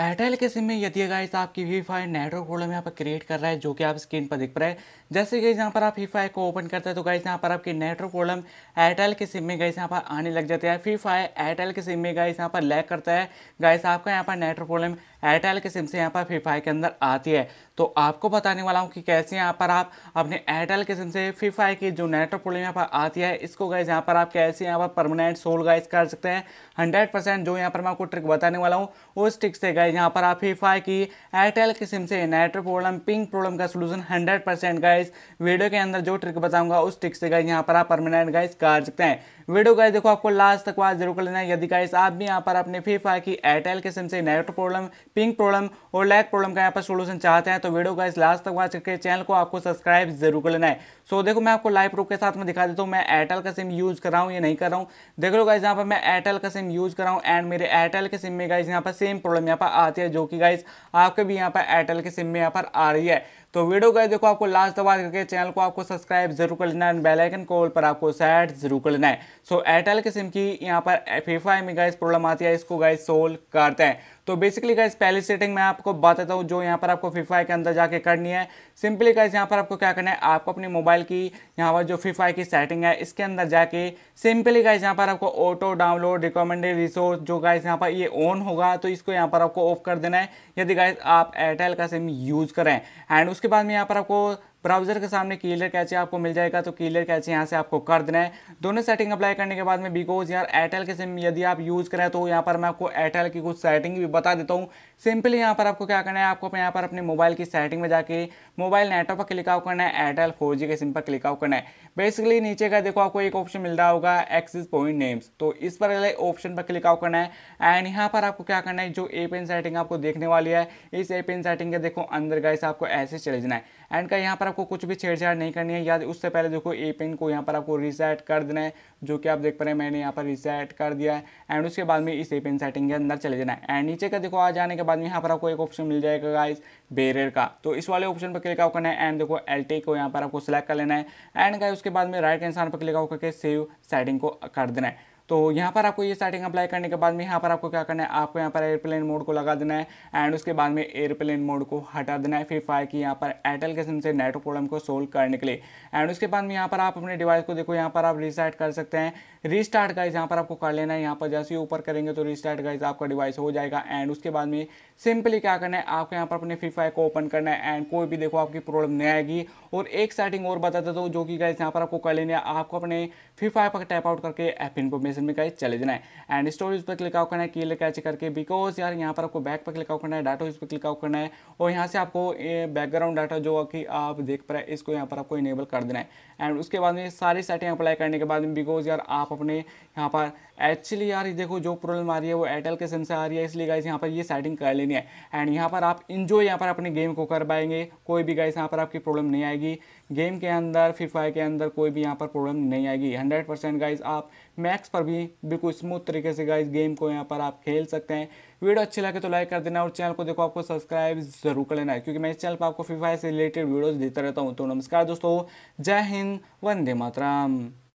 Airtel के sim में यदि गाइस आपकी वी फाई नेटवर्क प्रॉब्लम यहाँ पर क्रिएट कर रहा है जो कि आप स्क्रीन पर दिख रहा है जैसे कि यहाँ पर आप वी फाई को ओपन करते हैं तो गाइस यहाँ पर आपकी नेटवर्क प्रॉब्लम एयरटेल के सिम में गाइस यहाँ पर आने लग जाते हैं वी फाई एयरटेल के सिम में गाइस यहाँ पर लैक करता है गाइस आपका यहाँ पर नेटवर्क प्रॉब्लम एयरटेल के सिम से यहाँ पर वी फाई के अंदर आती है तो आपको बताने वाला हूँ कि कैसे यहाँ पर आप अपने एयरटेल के सिम से वी फाई की जो नेटवर्क प्रॉब्लम यहाँ पर आती है इसको गाइस यहाँ पर आप कैसे यहाँ पर परमानेंट सोल गाइस कर सकते हैं हंड्रेड जो यहाँ पर मैं आपको ट्रिक बताने वाला हूँ उस ट्रिक से गाइस गाइज यहाँ पर आप हीफाई की एयरटेल की सिम से नेटवर्क प्रॉब्लम पिंग प्रॉब्लम का solution hundred percent guys video के अंदर जो ट्रिक बताऊंगा उस ट्रिक से गाइज यहाँ पर आप परमानेंट गाइज कर सकते हैं वीडियो गाइज देखो आपको लास्ट तक वाच जरूर कर लेना है यदि गाइज आप भी यहाँ पर अपने फीफाई की एयरटेल के सिम से नेटवर्क प्रॉब्लम पिंग प्रॉब्लम और लैक प्रॉब्लम का यहाँ पर सोल्यूशन चाहते हैं तो वीडियो गाइज लास्ट तक वाच करके चैनल को आपको सब्सक्राइब जरूर कर लेना है सो देखो मैं आपको लाइव प्रूफ के साथ में दिखा देता हूँ मैं एयरटेल का सिम यूज़ कर रहा हूँ या नहीं कर रहा हूँ देख लो गाइज यहाँ पर मैं एयरटेल का सिम यूज़ कर रहा हूँ एंड मेरे एयरटेल के सिम में गाइज यहाँ पर सेम प्रॉब्लम यहाँ पर आती है जो कि गाइज आपके भी यहाँ पर एयरटेल के सिम में यहाँ पर आ रही है तो वीडियो गए देखो आपको लास्ट दबा करके चैनल को आपको सब्सक्राइब जरूर कर लेना है बेलाइकन कॉल पर आपको सेट जरूर कर लेना है सो एयरटेल के सिम की यहाँ पर फीफा में गाइज प्रॉब्लम आती है इसको गाइज सोल्व करते हैं तो बेसिकली गाइज पहली सेटिंग मैं आपको बताता हूँ जो यहाँ पर आपको फीफा के अंदर जाके करनी है सिंपली गाइज यहाँ पर आपको क्या करना है आपको अपने मोबाइल की यहाँ पर जो फीफा की सेटिंग है इसके अंदर जाके सिंपली गाइज यहाँ पर आपको ऑटो डाउनलोड रिकमेंडेड रिसोर्स जो गाइज यहाँ पर ये ऑन होगा तो इसको यहाँ पर आपको ऑफ कर देना है यदि गाइज आप एयरटेल का सिम यूज़ करें एंड उसके बाद में यहाँ पर आपको ब्राउजर के सामने क्लियर कैचे आपको मिल जाएगा तो क्लियर कैचे यहाँ से आपको कर देना है दोनों सेटिंग अप्लाई करने के बाद में बिकॉज यार एयरटेल के सिम यदि आप यूज़ करें तो यहाँ पर मैं आपको एयरटेल की कुछ सेटिंग भी बता देता हूँ सिंपली यहाँ पर आपको क्या करना है आपको यहाँ पर अपने मोबाइल की सेटिंग में जाके मोबाइल नेटवर्क पर क्लिकआउट करना है एयरटेल फोर के सिम पर क्लिक आउट करना है बेसिकली नीचे का देखो आपको एक ऑप्शन मिल रहा होगा एक्सिस पॉइंट नेम्स तो इस पर अगले ऑप्शन पर क्लिकआउट करना है एंड यहाँ पर आपको क्या करना है जो ए पेन सेटिंग आपको देखने वाली है इस ए पेन सेटिंग के देखो अंदर गाइस आपको ऐसे चले जाना है एंड का यहाँ पर आपको कुछ भी छेड़छाड़ नहीं करनी है या उससे पहले देखो ए पिन को यहाँ पर आपको रीसेट कर देना है जो कि आप देख पा रहे हैं मैंने यहाँ पर रीसेट कर दिया है एंड उसके बाद में इस ए पिन सेटिंग के अंदर चले जाना है एंड नीचे का देखो आ जाने के बाद में यहाँ पर आपको एक ऑप्शन मिल जाएगा गाइज बेरियर का तो इस वाले ऑप्शन पर क्लिक आउट करना है एंड देखो एल को यहाँ पर आपको सिलेक्ट कर लेना है एंड का उसके बाद में राइट के इंसान पर क्लिक आउट करके सेव सेटिंग को कर देना है तो यहाँ पर आपको ये सेटिंग अप्लाई करने के बाद में यहाँ पर आपको क्या करना है आपको यहाँ पर एयरप्लेन मोड को लगा देना है एंड उसके बाद में एयरप्लेन मोड को हटा देना है फिर फायर की यहाँ पर एयरटेल के सिम से नेटवर्क प्रॉब्लम को सोल्व करने के लिए एंड उसके बाद में यहाँ पर आप अपने डिवाइस को देखो यहाँ पर आप रिसेट कर सकते हैं रिस्टार्ट गाइज यहाँ पर आपको कर लेना है यहाँ पर जैसे ही ऊपर करेंगे तो रिस्टार्ट गाइज आपका डिवाइस हो जाएगा एंड उसके बाद में सिंपली क्या करना है आपको यहाँ पर अपने फ्री फायर को ओपन करना है एंड कोई भी देखो आपकी प्रॉब्लम नहीं आएगी और एक सेटिंग और बताता तो जो कि गाइज यहाँ पर आपको कर लेना है आपको अपने फ्री फायर पर टैप आउट करके को इन्फॉर्मेशन डिस्क्रिप्शन में कहीं चले जाना है एंड स्टोरेज पर क्लिक आउट करना है कील कैच करके बिकॉज यार यहाँ पर आपको बैक पर क्लिक आउट करना है डाटा उस पर क्लिक आउट करना है और यहाँ से आपको बैकग्राउंड डाटा जो कि आप देख पा रहे हैं इसको यहाँ पर आपको इनेबल कर देना है एंड उसके बाद में सारी सेटिंग अप्लाई करने के बाद में बिकॉज यार आप अपने यहाँ पर एक्चुअली यार देखो जो प्रॉब्लम आ रही है वो एयरटेल के सिम से आ रही है इसलिए गाइस यहाँ पर ये सेटिंग कर लेनी है एंड यहाँ पर आप इन्जॉय यहाँ पर अपने गेम को कर पाएंगे कोई भी गाइस यहाँ पर आपकी प्रॉब्लम नहीं आएगी गेम के अंदर फ्री के अंदर कोई भी यहाँ पर प्रॉब्लम नहीं आएगी हंड्रेड परसेंट गाइज आप मैक्स पर भी बिल्कुल स्मूथ तरीके से गाइस गेम को यहाँ पर आप खेल सकते हैं वीडियो अच्छी लगे तो लाइक कर देना और चैनल को देखो आपको सब्सक्राइब जरूर कर लेना है क्योंकि मैं इस चैनल पर आपको फीफा से रिलेटेड वीडियोज़ देता रहता हूँ तो नमस्कार दोस्तों जय हिंद वंदे मातराम